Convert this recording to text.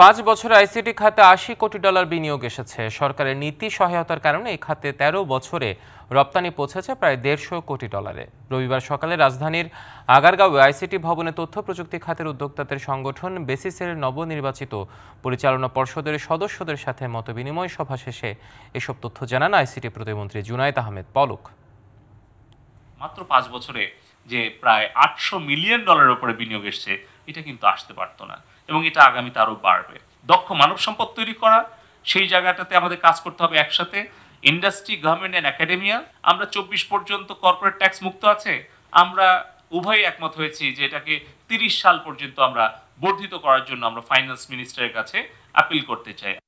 পাঁচ বছরে আইসিটি খাতে আশি কোটি ডলার বিনিয়োগ এসেছে সরকারের নীতি সহায়তার কারণে এই খাতে ১৩ বছরে রপ্তানি পৌঁছেছে প্রায় দেড়শো কোটি ডলারে রবিবার সকালে রাজধানীর আগারগাঁওয়ে আইসিটি ভবনে তথ্য প্রযুক্তি খাতের উদ্যোক্তাদের সংগঠন বেসিসের নবনির্বাচিত পরিচালনা পর্ষদের সদস্যদের সাথে মতবিনিময় সভা শেষে এসব তথ্য জানান আইসিটি প্রতিমন্ত্রী জুনায়দ আহমেদ পলক মাত্র পাঁচ বছরে যে প্রায় আটশো মিলিয়ন ডলারের উপরে বিনিয়োগ এসছে এটা কিন্তু আসতে পারতো না এবং এটা আগামীতে আরও বাড়বে দক্ষ মানব সম্পদ তৈরি করা সেই জায়গাটাতে আমাদের কাজ করতে হবে একসাথে ইন্ডাস্ট্রি গভর্নমেন্ট অ্যান্ড একাডেমিয়া আমরা চব্বিশ পর্যন্ত কর্পোরেট ট্যাক্স মুক্ত আছে আমরা উভয়ই একমত হয়েছি যে এটাকে তিরিশ সাল পর্যন্ত আমরা বর্ধিত করার জন্য আমরা ফাইন্যান্স মিনিস্টারের কাছে আপিল করতে চাই